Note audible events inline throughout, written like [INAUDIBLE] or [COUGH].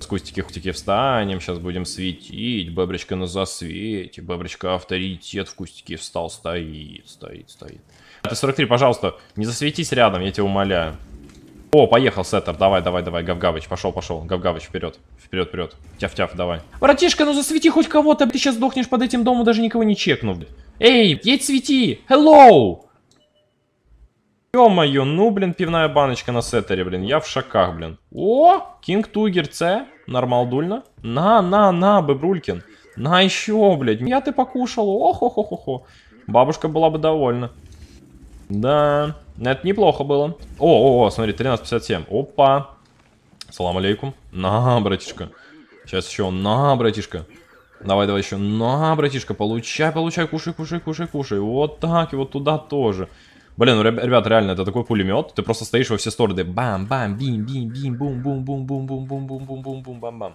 С кустики хутики встанем, сейчас будем светить. Бебричка на засвете, бебричка авторитет в кустике встал, стоит, стоит, стоит. Т-43, пожалуйста, не засветись рядом, я тебя умоляю. О, поехал сеттер, давай, давай, давай, Гавгавыч, пошел, пошел, Гавгавыч, вперед, вперед, вперед, тяф-тяф, давай. Братишка, ну засвети хоть кого-то, ты сейчас сдохнешь под этим домом, даже никого не чекнув. Эй, едь свети, hello! Ё-моё, ну, блин, пивная баночка на сетері, блин, я в шоках, блин. О, Кінг Тугер, це нормалдульно. На, на, на, бебрулькін. На еще, блядь. Я ты покушал. Охо-хо-хо-хо. Бабушка была бы довольна. Да. Это неплохо было. О, о, о, смотри, 13.57. Опа. Салам алейкум. На, братишка. Сейчас еще. На, братишка. Давай, давай еще. На, братишка, получай, получай, кушай, кушай, кушай, кушай. Вот так, и вот туда тоже. Блин, ну, ребят, реально, это такой пулемет. Ты просто стоишь во все стороны. Бам, бам, бим, бим, бим, бум, бум, бум, бум, бум, бум, бум, бум, бум, бум, бам, бам.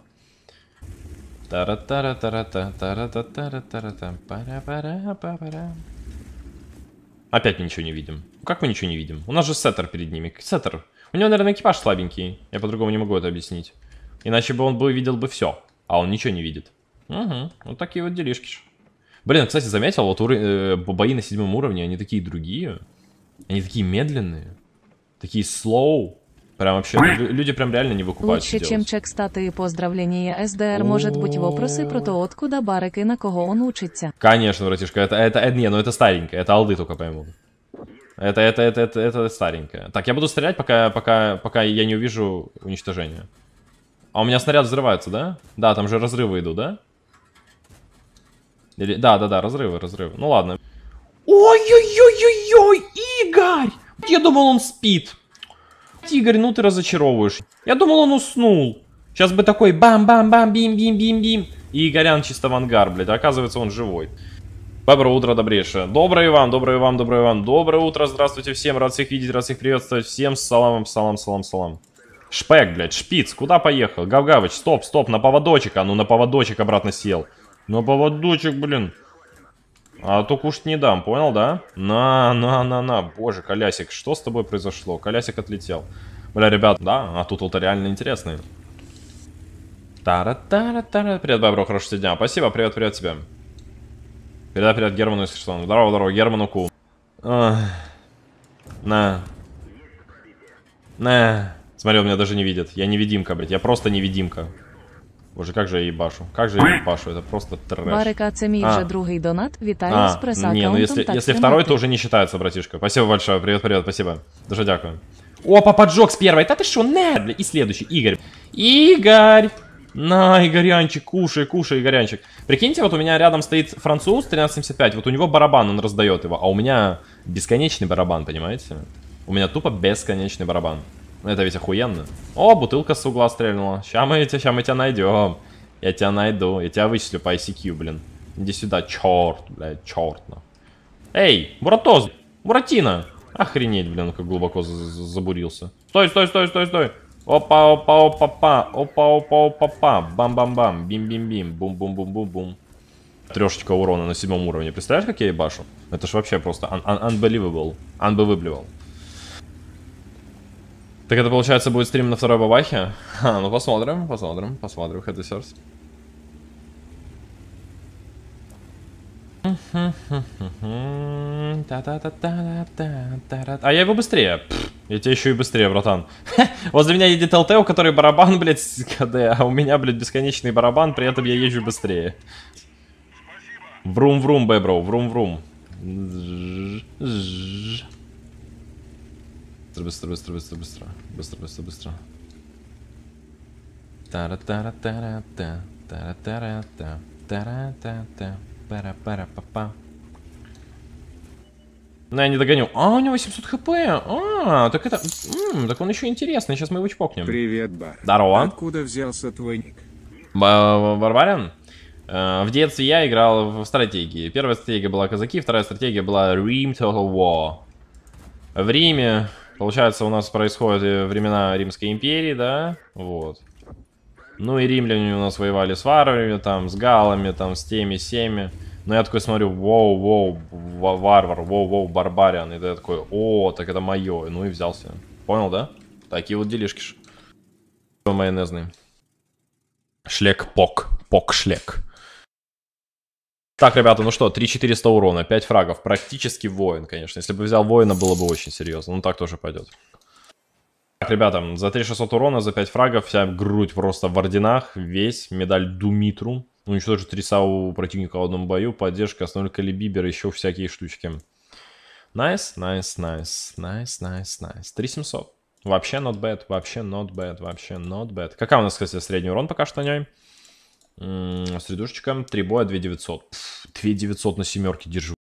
тара тара тара тара тара тара тара тара пара пара пара Опять мы ничего не видим. Как мы ничего не видим? У нас же сеттер перед ними. Сеттер. У него, наверное, экипаж слабенький. Я по-другому не могу это объяснить. Иначе бы он бы видел бы все. А он ничего не видит. Угу. Вот такие вот делишки. Блин, кстати, заметил, вот уровень, э, бои на седьмом уровне, они такие другие. Они такие медленные, такие slow. Прям вообще, люди прям реально не выкупають. Лучше, чем чек статы и поздравления. СДР, может быть вопросы про то, откуда Барек и на кого он учится. Конечно, братишка, это, это, это, не, ну это старенькое, это алды только пойму. Это, это, это, это, это старенькое. Так, я буду стрелять, пока, пока, пока я не увижу уничтожения. А у меня снаряд взрывается, да? Да, там же разрывы идут, да? Или... Да, да, да, разрывы, разрывы. Ну ладно. Ой-ой-ой-ой-ой, Игорь! Я думал, он спит. Игорь, ну ты разочаровываешь. Я думал, он уснул. Сейчас бы такой бам-бам-бам-бим-бим-бим-бим. И Игорян чисто в ангар, блядь. А оказывается, он живой. Доброе утро, добрейшее. Доброе вам, доброе вам, доброе вам. Доброе утро, здравствуйте всем. Рад всех видеть, рад всех приветствовать. Всем саламом, салам, салам, салам. Шпек, блядь, шпиц, куда поехал? Гавгавыч, стоп, стоп, на поводочек. А ну на поводочек обратно сел. На поводочек, блин. А то кушать не дам, понял, да? На, на, на, на. Боже, Колясик, что с тобой произошло? Колясик отлетел. Бля, ребят, да, а тут вот реально интересный. Тара-тара-тара. Привет, Бабро, хорошего дня. Спасибо, привет, привет тебе. Передай привет Герману, если что. Здорово, здорово, Герману Ку. на. На. Смотри, он меня даже не видит. Я невидимка, блядь. Я просто невидимка. Боже, как же я їбашу? как же я їбашу? Это просто трэш. Барика, це мій уже другий донат. Вітаю а, з пресаккаунтом. Не, ну если, если второй, то уже не считается, братишка. Спасибо большое. Привет, привет, спасибо. Даже дякую. Опа, поджог с первой. Та ты что, не, И следующий, Игорь. Игорь! На, Игорянчик, кушай, кушай, Игорянчик. Прикиньте, вот у меня рядом стоит француз 1375, вот у него барабан, он раздает его, а у меня бесконечный барабан, понимаете? У меня тупо бесконечный барабан. Ну, это ведь охуенно. О, бутылка с угла стрельнула. Сейчас мы, сейчас мы тебя найдем. Я тебя найду. Я тебя вычислю по ICQ, блин. Иди сюда, черт, блядь, черт. На. Эй, Буратоз, Буратино. Охренеть, блин, как глубоко забурился. Стой, стой, стой, стой, стой. Опа, опа, опа, па. Опа, опа, опа, па. Бам-бам-бам. Бим-бим-бим. Бум-бум-бум-бум-бум. Трешечка урона на седьмом уровне. Представляешь, как я ебашу? Это ж вообще просто un un unbelievable. Unbelievable. Так это получается будет стрим на второй бабахе? Ха, ну посмотрим, посмотрим, посмотрим, хэдесерс. Хм, хм, хм, а я его быстрее. я тебя еще и быстрее, братан. [LAUGHS] Возле меня едет ЛТ, у которой барабан, блядь, с КД, а у меня, блядь, бесконечный барабан, при этом я езжу быстрее. Врум-врум, бэбро, врум-врум. Быстро, быстро, быстро, быстро, быстро. Быстро, быстро, быстро. тара тара тара та тара тара та тара та та пара пара па па Но я не догоню. А, у него 700 хп. А, так это... М -м, так он еще интересный. Сейчас мы его чпокнем. Привет, Бар. Здорово. Откуда взялся твой ник? Варварин? Э, в детстве я играл в стратегии. Первая стратегия была казаки, вторая стратегия была Rim Total War. В Риме Получается, у нас происходят э, времена Римской империи, да? Вот. Ну и римляне у нас воевали с варварами, там, с галами, там, с теми, семи. Но я такой смотрю, воу, воу, варвар, воу, воу, барбариан. И ты такой, о, так это мое. Ну и взялся. Понял, да? Такие вот делишки ж. Майонезный. Шлек-пок. Пок-шлек. Так, ребята, ну что, 3400 урона, 5 фрагов. Практически воин, конечно. Если бы взял воина, было бы очень серьезно. но ну, так тоже пойдет. Так, ребята, за 3600 урона, за 5 фрагов, вся грудь просто в орденах, весь, медаль Думитру. Уничтожить 3 САУ противника в одном бою, поддержка с 0 еще всякие штучки. Найс, найс, найс, найс, найс, найс. 3700. Вообще not bad, вообще not bad, вообще not bad. Какая у нас, кстати, средний урон пока что у ней? Средушечка, 3 боя, 2900. Пфф, 2900 на семерке держу.